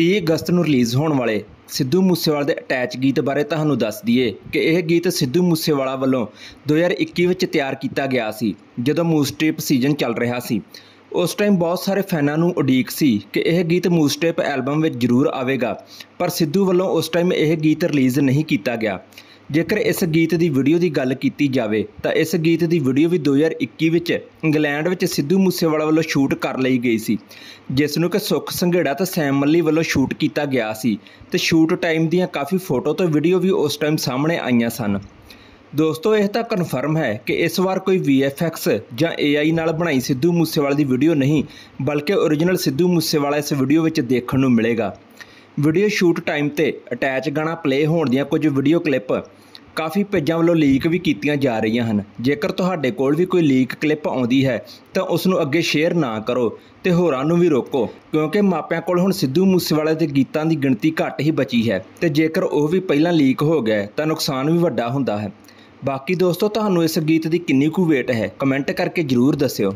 30 ਅਗਸਤ ਨੂੰ ਰਿਲੀਜ਼ ਹੋਣ ਵਾਲੇ ਸਿੱਧੂ ਮੂਸੇਵਾਲੇ ਦੇ ਅਟੈਚ ਗੀਤ ਬਾਰੇ ਤੁਹਾਨੂੰ ਦੱਸ ਦਈਏ ਕਿ ਇਹ ਗੀਤ ਸਿੱਧੂ ਮੂਸੇਵਾਲਾ ਵੱਲੋਂ 2021 ਵਿੱਚ ਤਿਆਰ ਕੀਤਾ ਗਿਆ ਸੀ ਜਦੋਂ ਮੂਸਟੇਪ ਸੀਜ਼ਨ ਚੱਲ ਰਿਹਾ ਸੀ ਉਸ ਟਾਈਮ ਬਹੁਤ ਸਾਰੇ ਫੈਨਾਂ ਨੂੰ ਉਡੀਕ ਸੀ ਕਿ ਇਹ ਗੀਤ ਮੂਸਟੇਪ ਐਲਬਮ ਵਿੱਚ ਜ਼ਰੂਰ ਆਵੇਗਾ ਪਰ ਸਿੱਧੂ ਵੱਲੋਂ ਉਸ ਟਾਈਮ ਇਹ ਗੀਤ ਰਿਲੀਜ਼ ਨਹੀਂ ਕੀਤਾ ਗਿਆ ਜੇਕਰ ਇਸ ਗੀਤ ਦੀ ਵੀਡੀਓ ਦੀ ਗੱਲ ਕੀਤੀ ਜਾਵੇ ਤਾਂ ਇਸ ਗੀਤ ਦੀ ਵੀਡੀਓ ਵੀ 2021 ਵਿੱਚ ਇੰਗਲੈਂਡ ਵਿੱਚ ਸਿੱਧੂ ਮੂਸੇਵਾਲਾ ਵੱਲੋਂ ਸ਼ੂਟ ਕਰ ਲਈ ਗਈ ਸੀ ਜਿਸ ਨੂੰ ਕਿ ਸੁਖ ਸੰਘੇੜਾ ਤੇ ਸੈਮ ਮੱਲੀ ਵੱਲੋਂ ਸ਼ੂਟ ਕੀਤਾ ਗਿਆ ਸੀ ਤੇ ਸ਼ੂਟ ਟਾਈਮ ਦੀਆਂ ਕਾਫੀ ਫੋਟੋ ਤੇ ਵੀਡੀਓ ਵੀ ਉਸ ਟਾਈਮ ਸਾਹਮਣੇ ਆਈਆਂ ਸਨ ਦੋਸਤੋ ਇਹ ਤਾਂ ਕਨਫਰਮ ਹੈ ਕਿ ਇਸ ਵਾਰ ਕੋਈ VFX ਜਾਂ AI ਨਾਲ ਬਣਾਈ ਸਿੱਧੂ ਮੂਸੇਵਾਲਾ ਦੀ ਵੀਡੀਓ ਨਹੀਂ ਬਲਕਿ origignal ਸਿੱਧੂ ਮੂਸੇਵਾਲਾ ਇਸ ਵੀਡੀਓ ਵਿੱਚ ਦੇਖਣ ਨੂੰ ਮਿਲੇਗਾ ਵੀਡੀਓ ਸ਼ੂਟ ਟਾਈਮ ਤੇ ਅਟੈਚ ਗਾਣਾ ਪਲੇ ਹੋਣ ਦੀਆਂ ਕੁਝ ਵੀਡੀਓ ਕਲਿੱਪ ਕਾਫੀ ਪੇਜਾਂ ਵੱਲੋਂ ਲੀਕ ਵੀ ਕੀਤੀਆਂ ਜਾ ਰਹੀਆਂ ਹਨ ਜੇਕਰ ਤੁਹਾਡੇ ਕੋਲ ਵੀ ਕੋਈ ਲੀਕ ਕਲਿੱਪ ਆਉਂਦੀ ਹੈ ਤਾਂ ਉਸ ਨੂੰ ਅੱਗੇ ਸ਼ੇਅਰ ਨਾ ਕਰੋ ਤੇ ਹੋਰਾਂ ਨੂੰ ਵੀ ਰੋਕੋ ਕਿਉਂਕਿ ਮਾਪਿਆਂ ਕੋਲ ਹੁਣ ਸਿੱਧੂ ਮੂਸੇਵਾਲੇ ਦੇ ਗੀਤਾਂ ਦੀ ਗਿਣਤੀ ਘੱਟ ਹੀ ਬਚੀ ਹੈ ਤੇ ਜੇਕਰ ਉਹ ਵੀ ਪਹਿਲਾਂ ਲੀਕ ਹੋ ਗਏ ਤਾਂ ਨੁਕਸਾਨ ਵੀ ਵੱਡਾ ਹੁੰਦਾ ਹੈ ਬਾਕੀ ਦੋਸਤੋ ਤੁਹਾਨੂੰ ਇਸ ਗੀਤ ਦੀ ਕਿੰਨੀ ਕੁ ਵੇਟ ਹੈ ਕਮੈਂਟ ਕਰਕੇ ਜ਼ਰੂਰ ਦੱਸਿਓ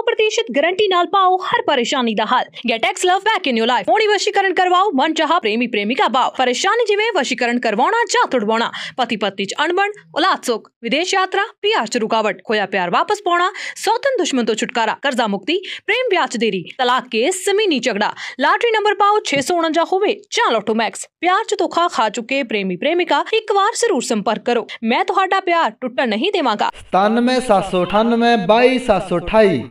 100% ગેરંટી पाओ हर परेशानी પરેશાની हल get ex love back in in your life ઓણી વશીકરણ કરવાઓ મનચાહા प्रेमी પ્રેમિકા બાઓ परेशानी જીવે वशीकरण करवाना जा તોડવાના पति પત્ની च અણબણ औलाद सुख विदेश यात्रा प्यार च रुकावट खोया प्यार वापस पाना सौतन दुश्मन तो छुटकारा कर्जा मुक्ति प्रेम ब्याज देरी तलाक के समीनी झगड़ा लॉटरी नंबर पाओ छे सौ उनजा हुए चार ऑटो मैक्स प्यार च धोखा खा चुके प्रेमी प्रेमिका एक बार जरूर संपर्क करो मैं तो प्यार टुटन नहीं देवगा सतानवे सात सौ अठानवे बई सात सौ अठाई